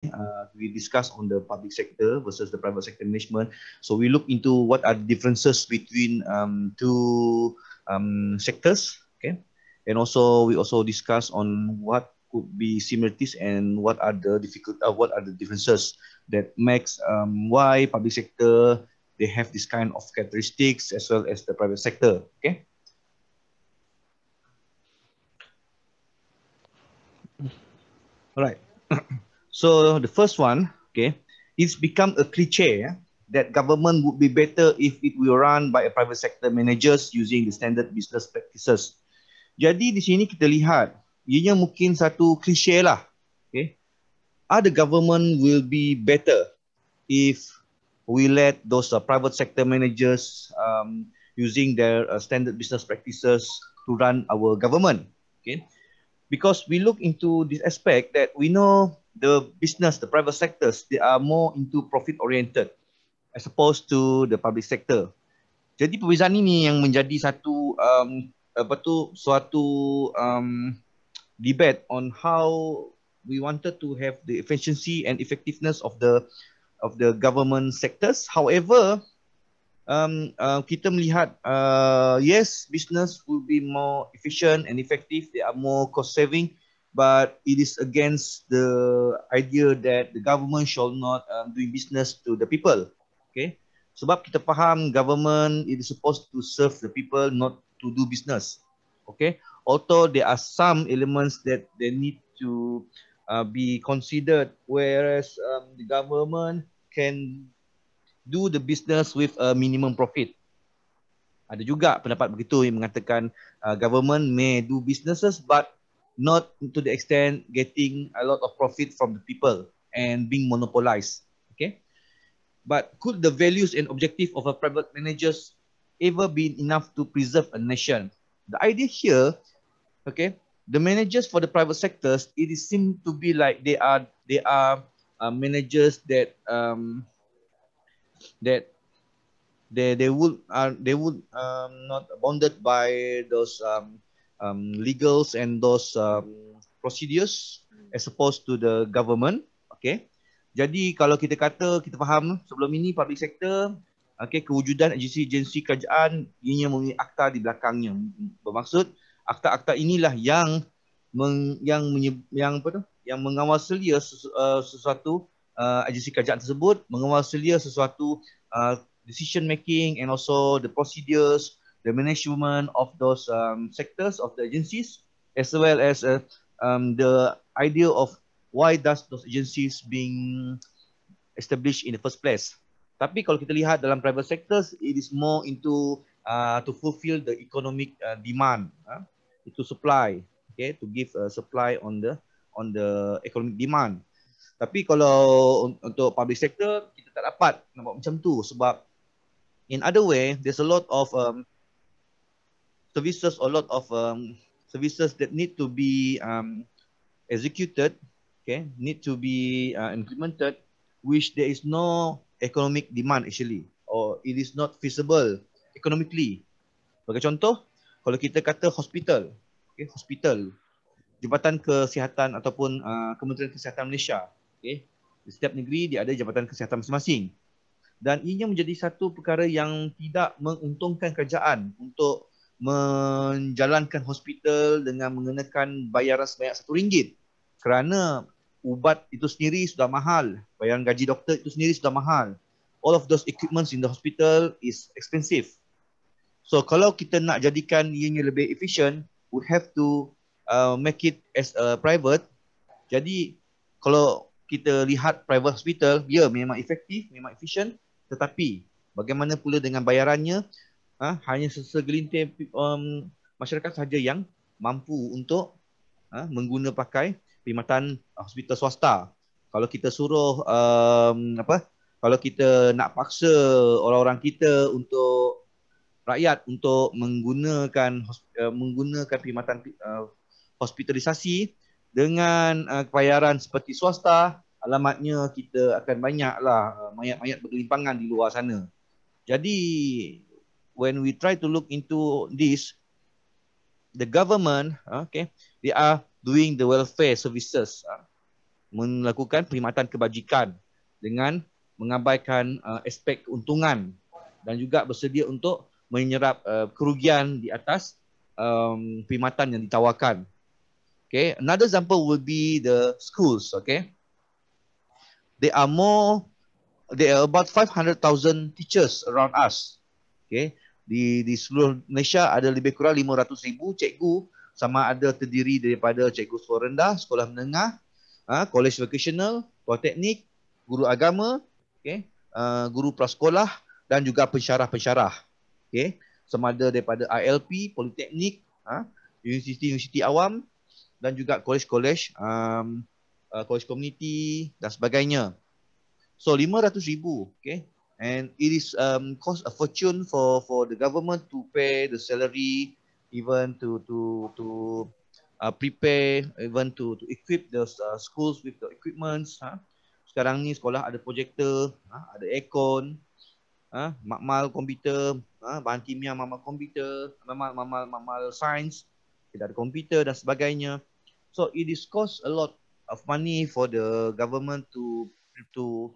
Uh, we discussed on the public sector versus the private sector management. So we look into what are the differences between um, two um, sectors. Okay, and also we also discuss on what could be similarities and what are the difficult, uh, what are the differences that makes um, why public sector they have this kind of characteristics as well as the private sector. Okay. All right. So the first one, okay, it's become a cliche yeah, that government would be better if it will run by a private sector managers using the standard business practices. Jadi di sini kita lihat, ianya mungkin satu cliche lah. Okay. Are the government will be better if we let those uh, private sector managers um, using their uh, standard business practices to run our government. Okay. Because we look into this aspect that we know the business, the private sectors, they are more into profit oriented as opposed to the public sector. Jadi perbezaan ini yang menjadi satu um, apa tu suatu um, debate on how we wanted to have the efficiency and effectiveness of the of the government sectors. However, um, uh, kita melihat uh, yes, business will be more efficient and effective. They are more cost saving but it is against the idea that the government shall not um, doing business to the people. Okay, sebab kita faham government it is supposed to serve the people, not to do business. Okay, although there are some elements that they need to uh, be considered, whereas um, the government can do the business with a minimum profit. Ada juga pendapat begitu yang mengatakan uh, government may do businesses but not to the extent getting a lot of profit from the people and being monopolized. Okay, but could the values and objective of a private managers ever be enough to preserve a nation? The idea here, okay, the managers for the private sectors, it is seem to be like they are they are uh, managers that um, that they they would are uh, they would um, not bounded by those um, um, legals and those um, procedures hmm. as opposed to the government. Okay. Jadi kalau kita kata kita faham sebelum ini public sector okay, kewujudan agensi-agensi kerajaan ianya mempunyai akta di belakangnya. Bermaksud akta-akta inilah yang meng, yang menye, yang apa tu yang mengawasi dia uh, uh, sesuatu uh, agensi kerajaan tersebut, mengawal dia sesuatu uh, decision making and also the procedures the management of those um, sectors of the agencies, as well as uh, um, the idea of why does those agencies being established in the first place. Tapi kalau kita lihat dalam private sectors, it is more into uh, to fulfill the economic uh, demand, uh, to supply, okay, to give a uh, supply on the on the economic demand. Tapi kalau untuk public sector, kita tak dapat nampak macam tu sebab in other way, there's a lot of um, services or a lot of um, services that need to be um, executed, okay, need to be uh, implemented, which there is no economic demand actually, or it is not feasible economically. Sebagai contoh, kalau kita kata hospital, okay, hospital, Jabatan Kesihatan ataupun uh, Kementerian Kesihatan Malaysia, okay, di setiap negeri dia ada jabatan kesihatan masing-masing. Dan ini menjadi satu perkara yang tidak menguntungkan kerjaan untuk menjalankan hospital dengan mengenakan bayaran sebanyak satu ringgit kerana ubat itu sendiri sudah mahal, bayaran gaji doktor itu sendiri sudah mahal. All of those equipments in the hospital is expensive. So kalau kita nak jadikan ianya lebih efficient, we have to uh, make it as a private. Jadi kalau kita lihat private hospital, ya yeah, memang efektif, memang efficient. Tetapi bagaimana pula dengan bayarannya? ha, hanya segelintir um, masyarakat sahaja yang mampu untuk ha, menggunakan pakai perkhidmatan uh, hospital swasta. Kalau kita suruh um, apa? Kalau kita nak paksa orang-orang kita untuk rakyat untuk menggunakan uh, menggunakan perkhidmatan uh, hospitalisasi dengan uh, bayaran seperti swasta, alamatnya kita akan banyaklah uh, mayat-mayat berkelimpangan di luar sana. Jadi when we try to look into this, the government, ah, okay, they are doing the welfare services, uh, melakukan perkhidmatan kebajikan dengan mengabaikan uh, aspek keuntungan dan juga bersedia untuk menyerap uh, kerugian di atas um, perkhidmatan yang ditawarkan. Okay, another example will be the schools. Okay, there are more, there are about 500,000 teachers around us. Okay, di di seluruh Malaysia ada lebih kurang 500,000 cikgu sama ada terdiri daripada cikgu sekolah rendah, sekolah menengah, uh, college vocational, teknik, guru agama, okay, uh, ha, guru prasekolah dan juga pensyarah-pensyarah. Okay. Sama ada daripada ILP, politeknik, uh, ha, universiti-universiti awam dan juga college-college, um, uh, college dan sebagainya. So 500,000 okay, and it is um cost a fortune for for the government to pay the salary even to to to uh, prepare even to to equip the uh, schools with the equipments Huh. Ha. sekarang ni sekolah ada projektor ha? ada aircon ha makmal komputer ha bahan kimia makmal komputer makmal makmal makmal science kita ada komputer dan sebagainya so it is cost a lot of money for the government to to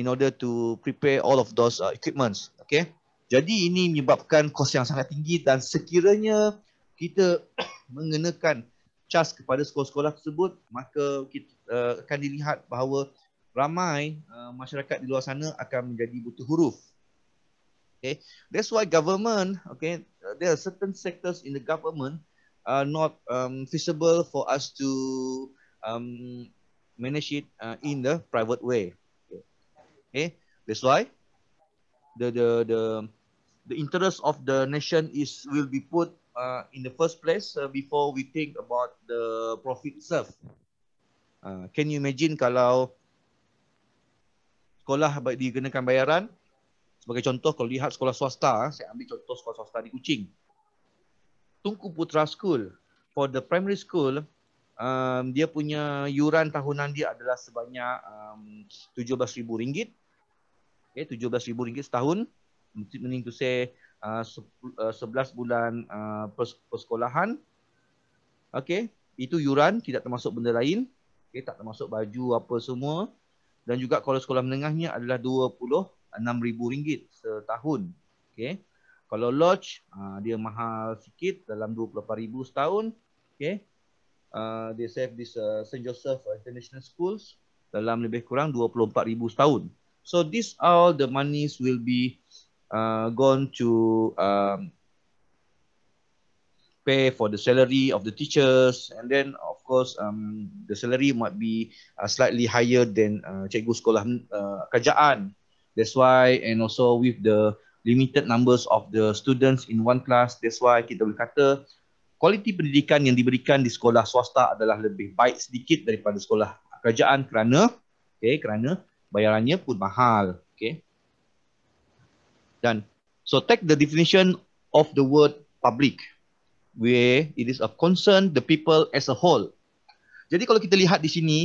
in order to prepare all of those uh, equipments. Okay. Jadi ini menyebabkan kos yang sangat tinggi dan sekiranya kita mengenakan charge kepada sekolah-sekolah tersebut, maka kita uh, akan dilihat bahawa ramai uh, masyarakat di luar sana akan menjadi buta huruf. Okay. That's why government, okay, uh, there are certain sectors in the government are not um, feasible for us to um, manage it uh, in the private way. Okay, that's why the the the the interest of the nation is will be put uh, in the first place uh, before we think about the profit itself. Uh, can you imagine kalau sekolah dikenakan bayaran? Sebagai contoh, kalau lihat sekolah swasta, ah, saya ambil contoh sekolah swasta di Kuching. Tungku Putra School, for the primary school, um, dia punya yuran tahunan dia adalah sebanyak um, rm ringgit okay, 17 ribu ringgit setahun meaning to say uh, 11 uh, bulan uh, pers persekolahan okay, itu yuran tidak termasuk benda lain okay, tak termasuk baju apa semua dan juga kalau sekolah menengahnya adalah 26 ribu ringgit setahun okay. kalau lodge uh, dia mahal sikit dalam 28 ribu setahun okay. uh, they save this uh, St. Joseph International Schools dalam lebih kurang 24 ribu setahun So this all the monies will be uh, gone to um, pay for the salary of the teachers, and then of course um, the salary might be uh, slightly higher than uh, cikgu sekolah uh, kerjaan. That's why, and also with the limited numbers of the students in one class, that's why kita boleh kata kualiti pendidikan yang diberikan di sekolah swasta adalah lebih baik sedikit daripada sekolah kerajaan kerana okay, kerana bayarannya pun mahal. Okay. Dan so take the definition of the word public where it is of concern the people as a whole. Jadi kalau kita lihat di sini,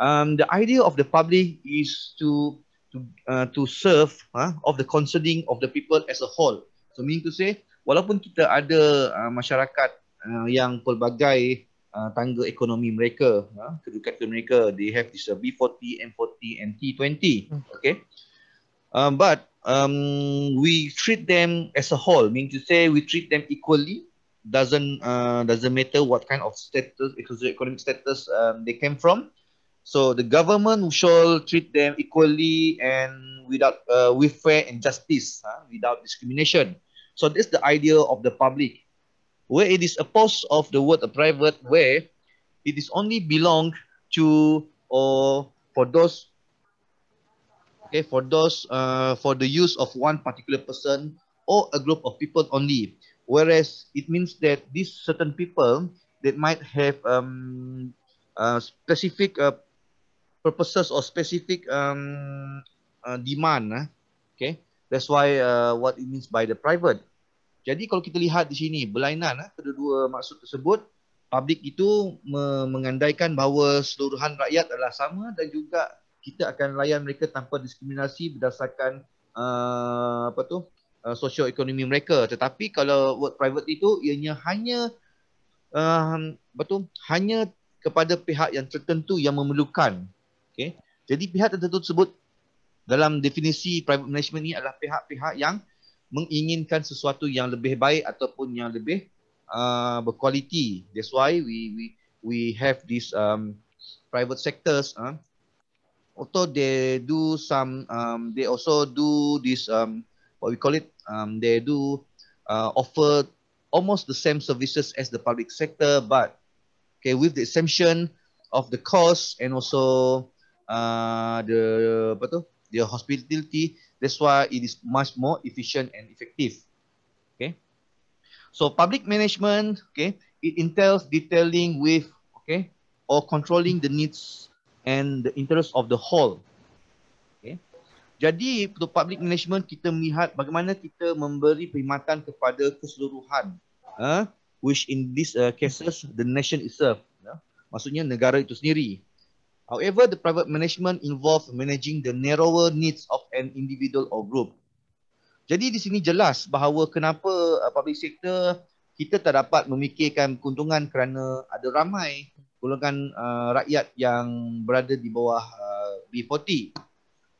um, the idea of the public is to to uh, to serve huh, of the concerning of the people as a whole. So meaning to say, walaupun kita ada uh, masyarakat uh, yang pelbagai uh, tangga ekonomi mereka, uh, ha, kedudukan mereka. They have this uh, B40, M40 and T20. Hmm. Okay. Um, but um, we treat them as a whole. Mean to say we treat them equally. Doesn't uh, doesn't matter what kind of status, economic status um, they came from. So the government shall treat them equally and without uh, with fair and justice, uh, without discrimination. So this is the idea of the public where it is opposed of the word private, where it is only belong to or for those okay for those uh, for the use of one particular person or a group of people only whereas it means that these certain people that might have um, uh, specific uh, purposes or specific um, uh, demand ah, okay that's why uh what it means by the private Jadi kalau kita lihat di sini berlainan eh, kedua-dua maksud tersebut publik itu me- mengandaikan bahawa seluruhan rakyat adalah sama dan juga kita akan layan mereka tanpa diskriminasi berdasarkan uh, apa tu uh, sosioekonomi mereka tetapi kalau work private itu ianya hanya uh, tu? hanya kepada pihak yang tertentu yang memerlukan okey jadi pihak tertentu tersebut dalam definisi private management ini adalah pihak-pihak yang menginginkan sesuatu yang lebih baik ataupun yang lebih uh, berkualiti. That's why we we we have this um, private sectors. Uh. Also they do some um, they also do this um, what we call it um, they do uh, offer almost the same services as the public sector but okay with the exemption of the cost and also uh, the apa tu uh, the hospitality. That's why it is much more efficient and effective. Okay. So public management, okay, it entails detailing with, okay, or controlling the needs and the interests of the whole. Okay. Jadi untuk public management kita melihat bagaimana kita memberi perkhidmatan kepada keseluruhan, uh, which in this uh, cases the nation itself, yeah? maksudnya negara itu sendiri. However, the private management involves managing the narrower needs of an individual or group. Jadi di sini jelas bahawa kenapa uh, public sector kita tak dapat memikirkan keuntungan kerana ada ramai golongan uh, rakyat yang berada di bawah uh, B40.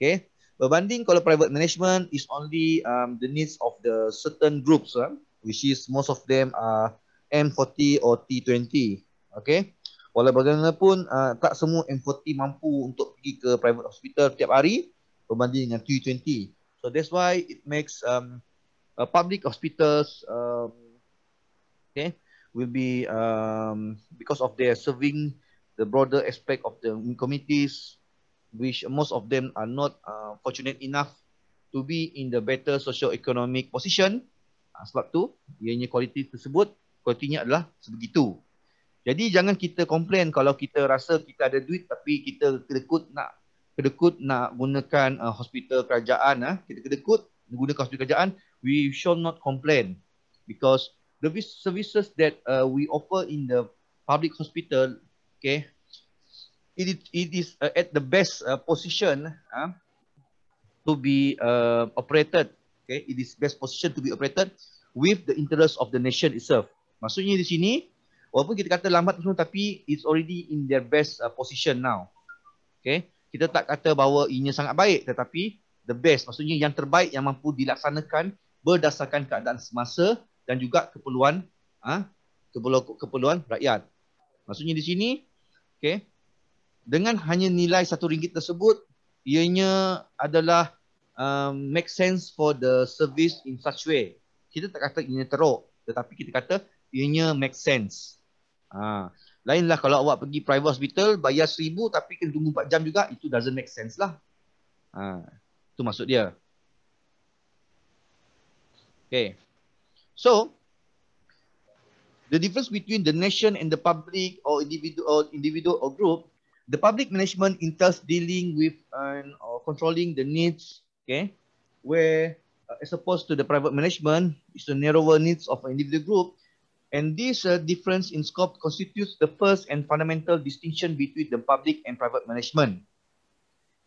Okay. Berbanding kalau private management is only um, the needs of the certain groups, uh, which is most of them are M40 or T20. Okay. Walaubagaimanapun uh, ah, tak semua M40 mampu untuk pergi ke private hospital setiap hari berbanding dengan T20. So that's why it makes um, uh, public hospitals um, okay will be um, because of their serving the broader aspect of the communities which most of them are not uh, fortunate enough to be in the better social economic position uh, sebab tu ianya kualiti tersebut kualitinya adalah sebegitu. Jadi jangan kita komplain kalau kita rasa kita ada duit tapi kita kedekut nak kedekut nak gunakan uh, hospital kerajaan ah kita kedekut menggunakan hospital kerajaan we should not complain because the services that uh, we offer in the public hospital okay it is, it is uh, at the best uh, position uh, to be uh, operated okay it is best position to be operated with the interest of the nation itself maksudnya di sini Walaupun kita kata lambat semua tapi it's already in their best uh, position now. Okay. Kita tak kata bahawa ini sangat baik tetapi the best. Maksudnya yang terbaik yang mampu dilaksanakan berdasarkan keadaan semasa dan juga keperluan uh, ah, keperluan, keperluan rakyat. Maksudnya di sini, okay, dengan hanya nilai satu ringgit tersebut, ianya adalah um, make sense for the service in such way. Kita tak kata ini teruk, tetapi kita kata ianya make sense. Ha. Lainlah kalau awak pergi private hospital, bayar seribu tapi kena tunggu empat jam juga, itu doesn't make sense lah. Ha. Itu maksud dia. Okay. So, the difference between the nation and the public or individual or, individual or group, the public management entails dealing with and or controlling the needs, okay, where uh, as opposed to the private management, it's the narrower needs of an individual group, And this uh, difference in scope constitutes the first and fundamental distinction between the public and private management.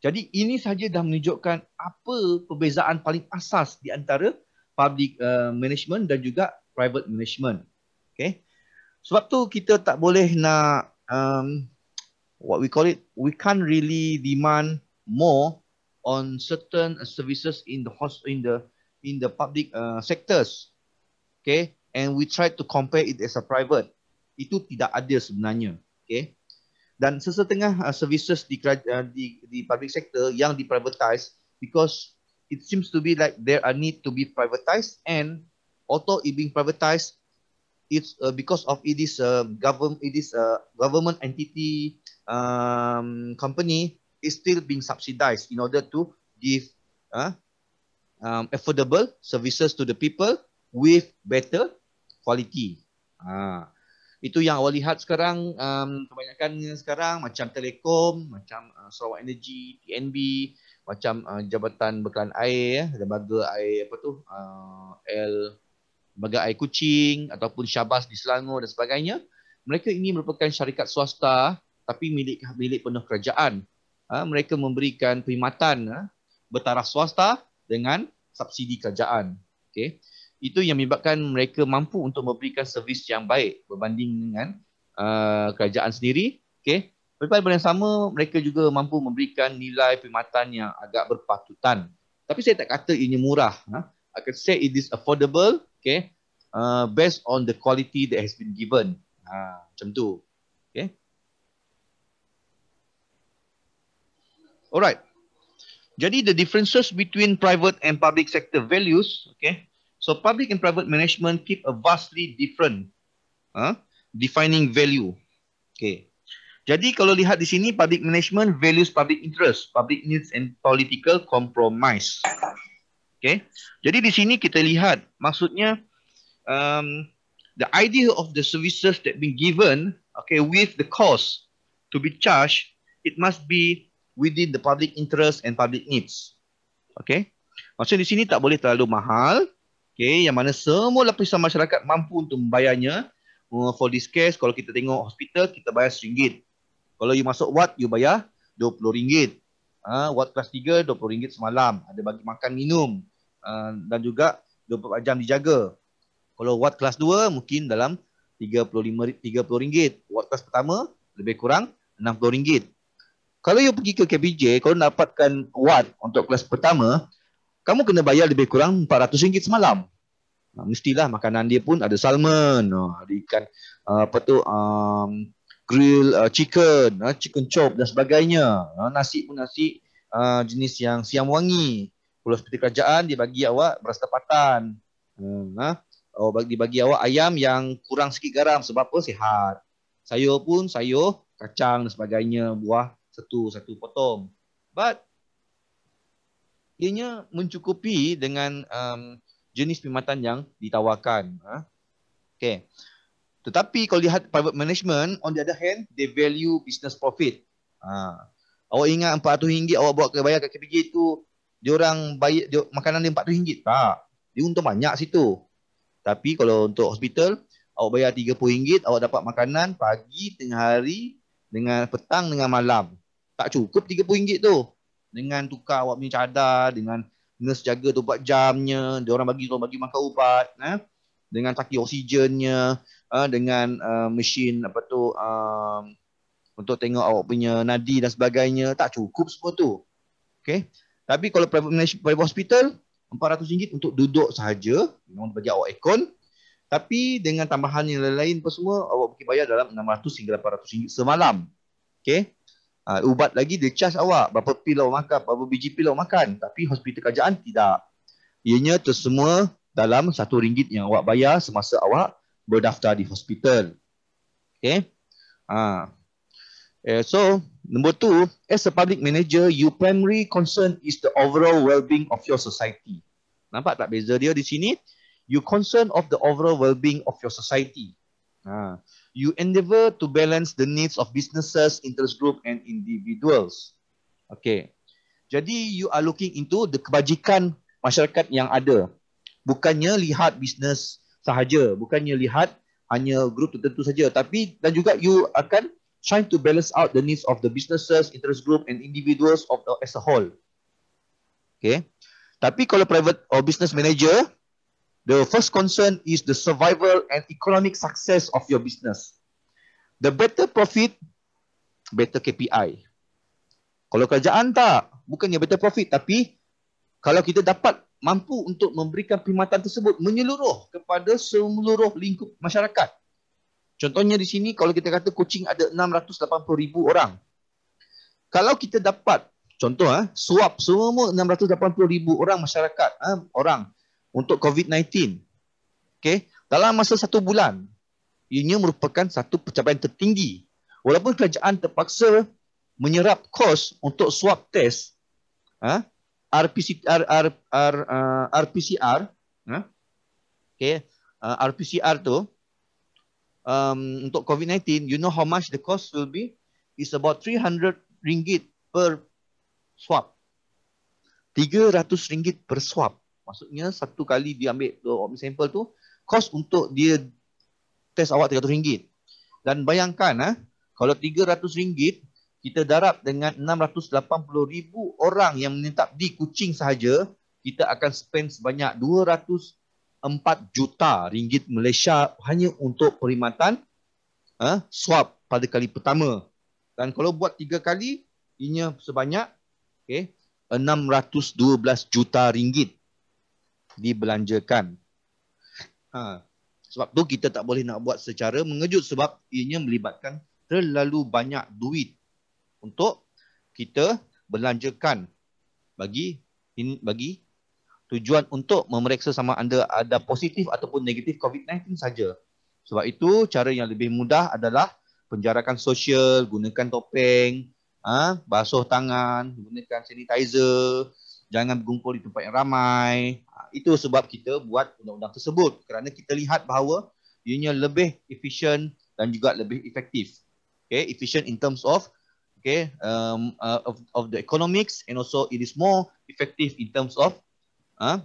Jadi ini saja dah menunjukkan apa perbezaan paling asas di antara public uh, management dan juga private management. Okay. Sebab tu kita tak boleh nak um, what we call it, we can't really demand more on certain services in the host, in the in the public uh, sectors. Okay and we try to compare it as a private. Itu tidak ada sebenarnya. Okay. Dan sesetengah uh, services di, uh, di, di public sector yang diprivatize because it seems to be like there are need to be privatised. and auto it being privatised, it's uh, because of it is a uh, government it is a uh, government entity um, company is still being subsidized in order to give uh, um, affordable services to the people with better quality. Ha. Itu yang awak lihat sekarang, um, kebanyakan sekarang macam telekom, macam uh, Sarawak Energy, TNB, macam uh, Jabatan Bekalan Air, ya, lembaga air apa tu, uh, L, lembaga air kucing ataupun Syabas di Selangor dan sebagainya. Mereka ini merupakan syarikat swasta tapi milik milik penuh kerajaan. Ha, mereka memberikan perkhidmatan ha, bertaraf swasta dengan subsidi kerajaan. Okay itu yang menyebabkan mereka mampu untuk memberikan servis yang baik berbanding dengan uh, kerajaan sendiri. Okay. Tapi pada yang sama, mereka juga mampu memberikan nilai perkhidmatan yang agak berpatutan. Tapi saya tak kata ini murah. Ha? I can say it is affordable okay. uh, based on the quality that has been given. Ha, macam tu. Okay. Alright. Jadi the differences between private and public sector values, okay, So public and private management keep a vastly different uh, defining value. Okay. Jadi kalau lihat di sini, public management values public interest, public needs and political compromise. Okay. Jadi di sini kita lihat, maksudnya um, the idea of the services that been given okay, with the cost to be charged, it must be within the public interest and public needs. Okay. Maksudnya di sini tak boleh terlalu mahal, okay, yang mana semua lapisan masyarakat mampu untuk membayarnya. Uh, for this case, kalau kita tengok hospital, kita bayar RM1. Kalau you masuk ward, you bayar RM20. Uh, ah, ward kelas 3, RM20 semalam. Ada bagi makan, minum uh, dan juga 24 jam dijaga. Kalau ward kelas 2, mungkin dalam RM30. Ward kelas pertama, lebih kurang RM60. Kalau you pergi ke KBJ, kalau dapatkan ward untuk kelas pertama, kamu kena bayar lebih kurang RM400 semalam. Mestilah makanan dia pun ada salmon, ada ikan, uh, apa tu, um, grill uh, chicken, uh, chicken chop dan sebagainya. Uh, nasi pun nasi uh, jenis yang siam wangi. Kalau seperti kerajaan, dia bagi awak beras tepatan. Uh, uh, dia bagi awak ayam yang kurang sikit garam sebab apa? Sihat. Sayur pun sayur, kacang dan sebagainya, buah satu satu potong. But ianya mencukupi dengan um, jenis perkhidmatan yang ditawarkan. Ha? Okay. Tetapi kalau lihat private management, on the other hand, they value business profit. Ha. Awak ingat RM400 awak buat ke bayar kat KPG tu, dia orang bayar dia, makanan dia RM400? Tak. Dia untung banyak situ. Tapi kalau untuk hospital, awak bayar RM30, awak dapat makanan pagi, tengah hari, dengan petang, dengan malam. Tak cukup RM30 tu dengan tukar awak punya cadar dengan nurse jaga tu buat jamnya dia orang bagi tolong bagi makan ubat eh? dengan taki oksigennya eh? dengan uh, mesin apa tu uh, untuk tengok awak punya nadi dan sebagainya tak cukup semua tu okey tapi kalau private, private hospital RM400 untuk duduk sahaja memang bagi awak ekon, tapi dengan tambahan yang lain-lain semua awak mungkin bayar dalam RM600 hingga RM800 semalam okey Uh, ubat lagi dia charge awak berapa pil awak makan, berapa biji pil awak makan. Tapi hospital kerajaan tidak. Ianya tersemua dalam satu ringgit yang awak bayar semasa awak berdaftar di hospital. Okay. Uh. Ha. Eh, uh, so, number two, as a public manager, your primary concern is the overall well-being of your society. Nampak tak beza dia di sini? You concern of the overall well-being of your society. Uh you endeavor to balance the needs of businesses, interest group and individuals. Okay. Jadi you are looking into the kebajikan masyarakat yang ada. Bukannya lihat bisnes sahaja, bukannya lihat hanya grup tertentu saja tapi dan juga you akan trying to balance out the needs of the businesses, interest group and individuals of the, as a whole. Okay. Tapi kalau private or business manager, The first concern is the survival and economic success of your business. The better profit, better KPI. Kalau kerjaan tak, bukannya better profit tapi kalau kita dapat mampu untuk memberikan perkhidmatan tersebut menyeluruh kepada seluruh lingkup masyarakat. Contohnya di sini kalau kita kata kucing ada 680,000 orang. Kalau kita dapat contoh ah, suap semua 680,000 orang masyarakat ah orang untuk COVID-19. Okay. Dalam masa satu bulan, ini merupakan satu pencapaian tertinggi. Walaupun kerajaan terpaksa menyerap kos untuk swab test huh? Ha? RPCR, R, R, uh, RPCR, huh? Ha? okay. uh, RPCR tu um, untuk COVID-19, you know how much the cost will be? It's about 300 ringgit per swab. 300 ringgit per swab. Maksudnya satu kali dia ambil dua sample tu kos untuk dia test awak RM300. Dan bayangkan ah kalau RM300 kita darab dengan 680,000 orang yang menetap di Kuching sahaja, kita akan spend sebanyak 204 juta ringgit Malaysia hanya untuk perkhidmatan eh, swab pada kali pertama. Dan kalau buat tiga kali, ianya sebanyak okay, 612 juta ringgit dibelanjakan. Ha. Sebab tu kita tak boleh nak buat secara mengejut sebab ianya melibatkan terlalu banyak duit untuk kita belanjakan bagi bagi tujuan untuk memeriksa sama anda ada positif ataupun negatif COVID-19 saja. Sebab itu cara yang lebih mudah adalah penjarakan sosial, gunakan topeng, ha, basuh tangan, gunakan sanitizer, jangan berkumpul di tempat yang ramai, Ha, itu sebab kita buat undang-undang tersebut kerana kita lihat bahawa ianya lebih efisien dan juga lebih efektif. Okay, efficient in terms of okay um, uh, of of the economics and also it is more effective in terms of uh,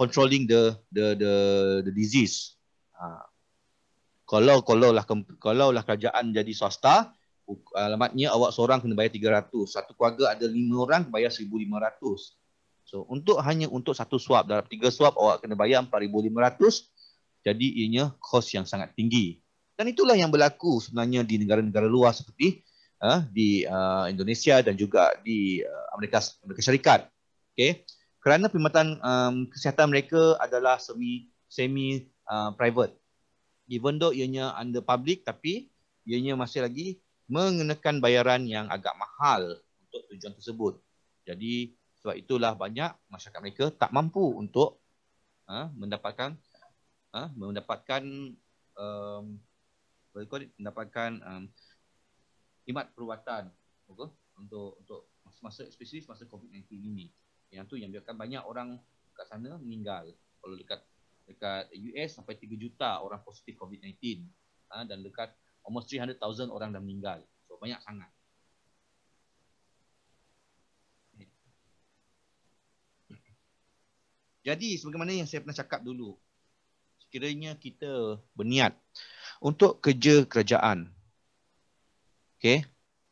controlling the the the the disease. Uh, ha. kalau kalau lah kalau lah kerajaan jadi swasta, alamatnya awak seorang kena bayar 300. Satu keluarga ada lima orang bayar 1,500. So untuk hanya untuk satu swab dalam tiga swab awak kena bayar 4500 jadi ianya kos yang sangat tinggi. Dan itulah yang berlaku sebenarnya di negara-negara luar seperti uh, di uh, Indonesia dan juga di uh, Amerika Amerika Syarikat. Okay? Kerana perkhidmatan um, kesihatan mereka adalah semi semi uh, private. Even though ianya under public tapi ianya masih lagi mengenakan bayaran yang agak mahal untuk tujuan tersebut. Jadi sebab itulah banyak masyarakat mereka tak mampu untuk uh, mendapatkan uh, mendapatkan um, what mendapatkan um, khidmat perubatan okay? untuk untuk masa-masa spesifik masa COVID-19 ini. Yang tu yang biarkan banyak orang kat sana meninggal. Kalau dekat dekat US sampai 3 juta orang positif COVID-19 uh, ha, dan dekat almost 300,000 orang dah meninggal. So banyak sangat. Jadi sebagaimana yang saya pernah cakap dulu, sekiranya kita berniat untuk kerja kerajaan. Okay?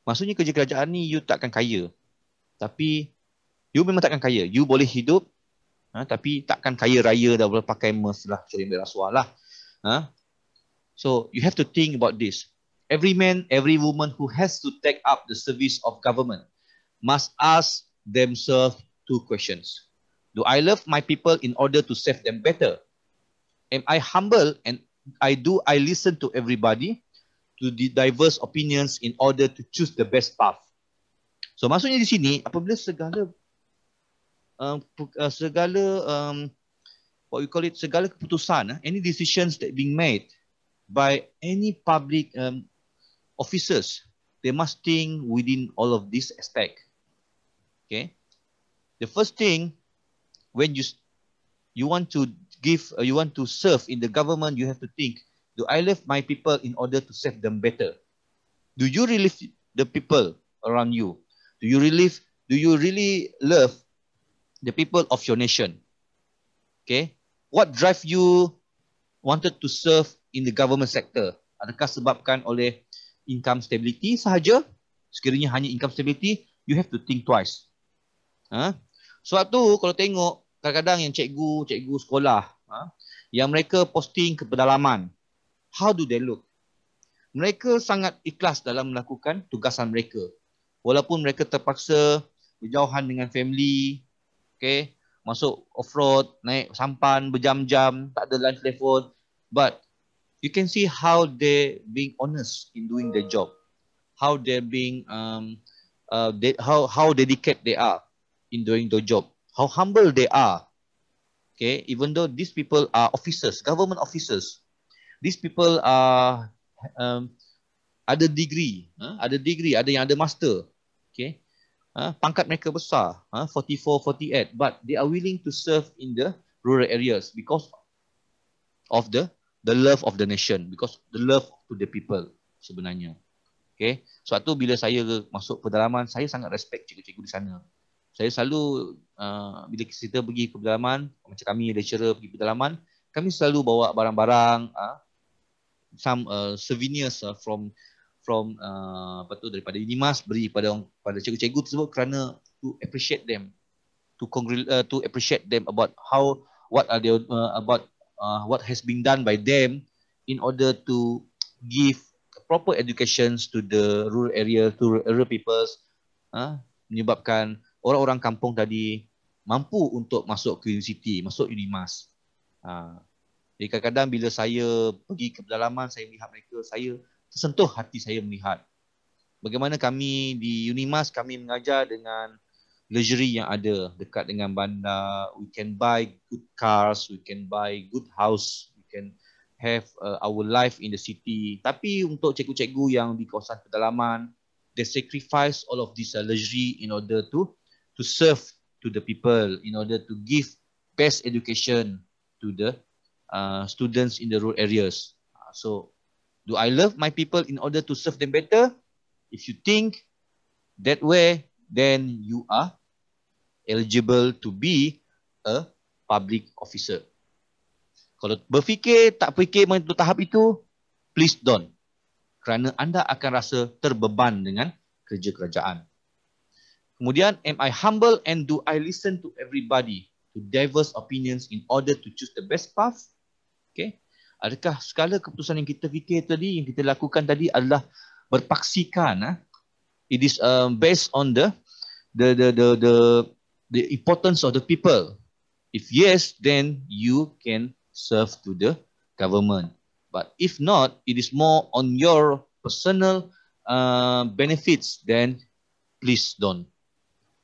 Maksudnya kerja kerajaan ni you takkan kaya. Tapi you memang takkan kaya. You boleh hidup ha, tapi takkan kaya raya dah boleh pakai mes lah. Curi rasuah lah. Ha? So you have to think about this. Every man, every woman who has to take up the service of government must ask themselves two questions. Do I love my people in order to serve them better? Am I humble and I do I listen to everybody to the diverse opinions in order to choose the best path? So maksudnya di sini apabila segala um, uh, segala um, what we call it segala keputusan ah, any decisions that being made by any public um, officers they must think within all of this aspect okay the first thing when you you want to give uh, you want to serve in the government you have to think do i love my people in order to serve them better do you really the people around you do you really do you really love the people of your nation okay what drive you wanted to serve in the government sector adakah sebabkan oleh income stability sahaja sekiranya hanya income stability you have to think twice ha huh? sebab tu kalau tengok kadang-kadang yang cikgu, cikgu sekolah ha, yang mereka posting ke pedalaman. How do they look? Mereka sangat ikhlas dalam melakukan tugasan mereka. Walaupun mereka terpaksa berjauhan dengan family, okay, masuk off-road, naik sampan berjam-jam, tak ada lunch telefon. But you can see how they being honest in doing their job. How they being um, uh, they, how how dedicated they are in doing the job how humble they are. Okay, even though these people are officers, government officers, these people are um, ada degree, huh? ada degree, ada yang ada master. Okay, huh? pangkat mereka besar, huh? 44, 48, but they are willing to serve in the rural areas because of the the love of the nation, because the love to the people sebenarnya. Okay, Suatu so, bila saya masuk pedalaman, saya sangat respect cikgu-cikgu di sana. Saya selalu Ah, bila kita pergi ke pedalaman, macam kami lecturer pergi pedalaman, kami selalu bawa barang-barang uh, some uh, souvenirs uh, from from uh, apa tu daripada Unimas beri pada pada cikgu-cikgu tersebut kerana to appreciate them to congr- uh, to appreciate them about how what are they uh, about uh, what has been done by them in order to give proper educations to the rural area to rural peoples uh, menyebabkan orang-orang kampung tadi mampu untuk masuk ke universiti, masuk UNIMAS. Ha. Jadi kadang-kadang bila saya pergi ke pedalaman, saya melihat mereka, saya tersentuh hati saya melihat bagaimana kami di UNIMAS, kami mengajar dengan luxury yang ada dekat dengan bandar. We can buy good cars, we can buy good house, we can have uh, our life in the city. Tapi untuk cikgu-cikgu yang di kawasan pedalaman, they sacrifice all of this uh, luxury in order to to serve to the people in order to give best education to the uh, students in the rural areas. Uh, so, do I love my people in order to serve them better? If you think that way, then you are eligible to be a public officer. Kalau berfikir, tak fikir mengenai tahap itu, please don't. Kerana anda akan rasa terbeban dengan kerja kerajaan. Kemudian, am I humble and do I listen to everybody, to diverse opinions in order to choose the best path? Okay. Adakah segala keputusan yang kita fikir tadi, yang kita lakukan tadi adalah berpaksikan? Ah? It is um, based on the, the the the the the importance of the people. If yes, then you can serve to the government. But if not, it is more on your personal uh, benefits. Then please don't.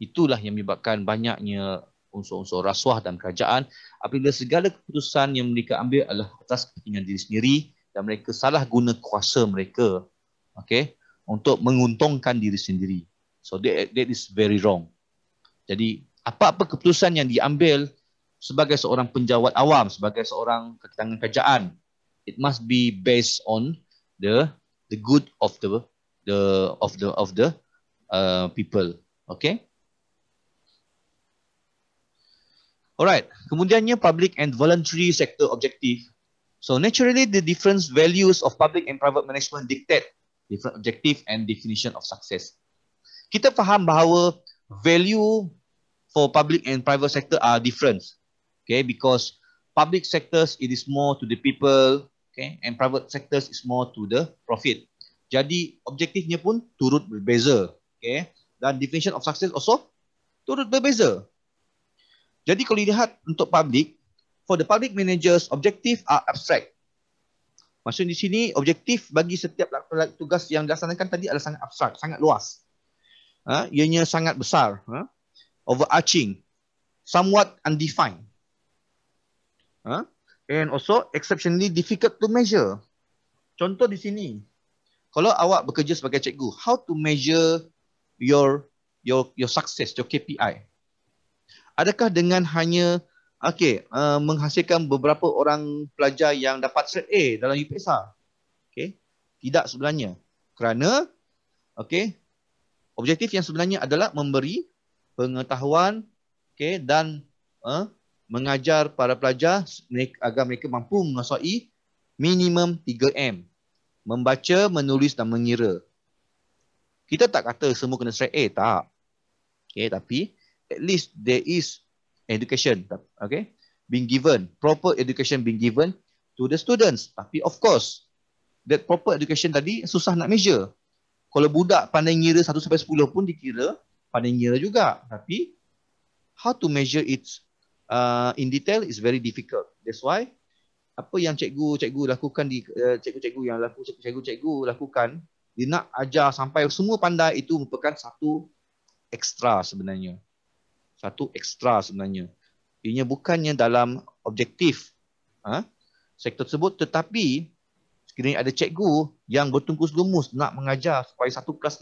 Itulah yang menyebabkan banyaknya unsur-unsur rasuah dan kerajaan apabila segala keputusan yang mereka ambil adalah atas kepentingan diri sendiri dan mereka salah guna kuasa mereka okay, untuk menguntungkan diri sendiri. So that, that is very wrong. Jadi apa-apa keputusan yang diambil sebagai seorang penjawat awam, sebagai seorang ketangan kerajaan, it must be based on the the good of the the of the of the uh, people. Okay? Alright, kemudiannya public and voluntary sector objective. So naturally, the different values of public and private management dictate different objective and definition of success. Kita faham bahawa value for public and private sector are different. Okay, because public sectors it is more to the people. Okay, and private sectors is more to the profit. Jadi objektifnya pun turut berbeza. Okay, dan definition of success also turut berbeza. Jadi kalau dilihat untuk public, for the public managers, objective are abstract. Maksudnya di sini, objektif bagi setiap tugas yang dilaksanakan tadi adalah sangat abstract, sangat luas. Uh, ianya sangat besar. Uh, overarching. Somewhat undefined. Uh, and also exceptionally difficult to measure. Contoh di sini. Kalau awak bekerja sebagai cikgu, how to measure your your your success, your KPI? adakah dengan hanya okay uh, menghasilkan beberapa orang pelajar yang dapat set A dalam UPSA okay tidak sebenarnya kerana okay objektif yang sebenarnya adalah memberi pengetahuan okay dan uh, mengajar para pelajar agar mereka mampu menguasai minimum 3M membaca menulis dan mengira kita tak kata semua kena straight A tak okay tapi at least there is education okay being given proper education being given to the students tapi of course that proper education tadi susah nak measure kalau budak pandai ngira 1 sampai 10 pun dikira pandai ngira juga tapi how to measure it uh, in detail is very difficult that's why apa yang cikgu-cikgu lakukan di cikgu-cikgu eh, uh, yang laku cikgu-cikgu lakukan dia nak ajar sampai semua pandai itu merupakan satu extra sebenarnya satu ekstra sebenarnya. Ianya bukannya dalam objektif ha, sektor tersebut tetapi sekiranya ada cikgu yang bertungkus lumus nak mengajar supaya satu kelas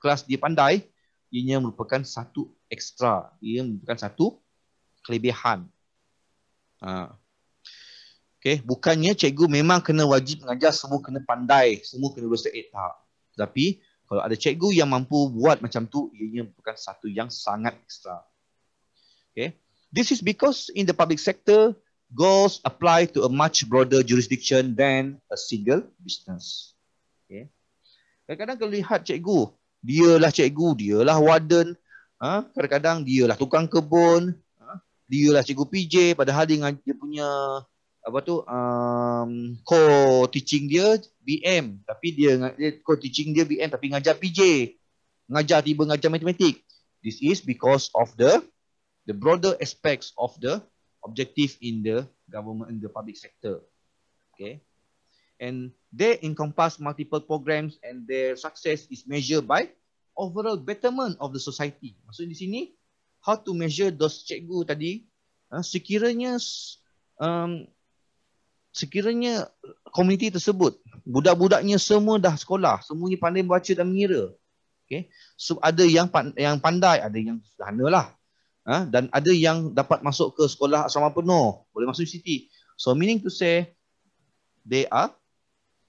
kelas dia pandai, ianya merupakan satu ekstra. Ia merupakan satu kelebihan. Ha. Okay. Bukannya cikgu memang kena wajib mengajar semua kena pandai, semua kena berusaha. Tak. Tetapi kalau ada cikgu yang mampu buat macam tu, ianya merupakan satu yang sangat ekstra. Okay, this is because in the public sector, goals apply to a much broader jurisdiction than a single business. Okay, kadang-kadang kalau lihat cikgu, dia lah cikgu, dia lah warden, ha? kadang-kadang ha? dia lah tukang kebun, ha? dia lah cikgu PJ. Padahal dengan dia punya apa tu um, co teaching dia BM tapi dia co teaching dia BM tapi ngajar PJ ngajar tiba ngajar matematik this is because of the the broader aspects of the objective in the government and the public sector. Okay. And they encompass multiple programs and their success is measured by overall betterment of the society. Maksudnya di sini, how to measure those cikgu tadi, uh, sekiranya um, sekiranya komuniti tersebut, budak-budaknya semua dah sekolah, semuanya pandai membaca dan mengira. Okay. So, ada yang pandai, yang pandai, ada yang sederhana lah ha? dan ada yang dapat masuk ke sekolah asrama penuh boleh masuk universiti so meaning to say they are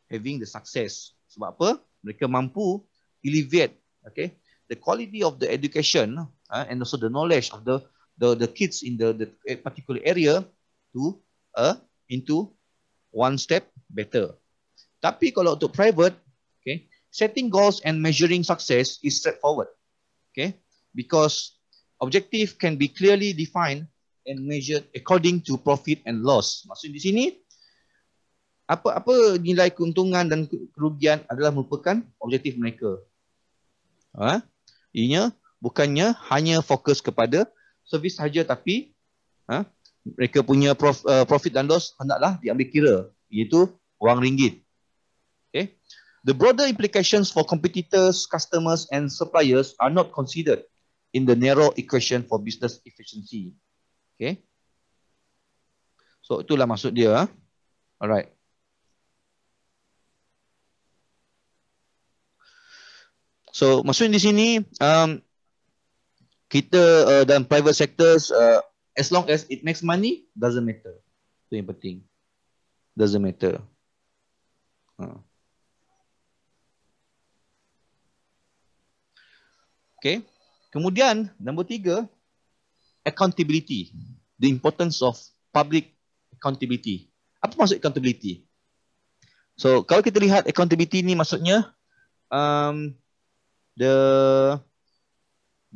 having the success sebab apa mereka mampu elevate okay the quality of the education ha? and also the knowledge of the the the kids in the the particular area to uh, into one step better tapi kalau untuk private okay setting goals and measuring success is straightforward okay because Objektif can be clearly defined and measured according to profit and loss. Maksud di sini apa apa nilai keuntungan dan kerugian adalah merupakan objektif mereka. Ha? Ianya bukannya hanya fokus kepada servis saja tapi ha? mereka punya prof, uh, profit dan loss hendaklah diambil kira iaitu wang ringgit. Okay. The broader implications for competitors, customers and suppliers are not considered in the narrow equation for business efficiency. Okay. So itulah maksud dia. Ah. Alright. So maksud di sini um, kita uh, dan private sectors uh, as long as it makes money doesn't matter. Itu yang penting. Doesn't matter. Uh. Okay. Kemudian nombor tiga, accountability. The importance of public accountability. Apa maksud accountability? So kalau kita lihat accountability ni maksudnya um, the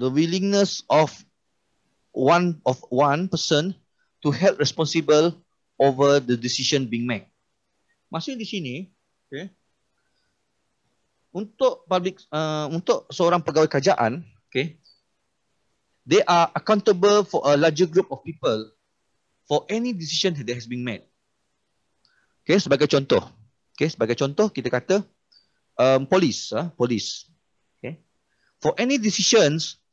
the willingness of one of one person to help responsible over the decision being made. Maksudnya di sini, okay, untuk public uh, untuk seorang pegawai kerajaan, okay, they are accountable for a larger group of people for any decision that has been made. Okay, sebagai contoh. Okay, sebagai contoh kita kata um, polis, ah, uh, polis. Okay, for any decisions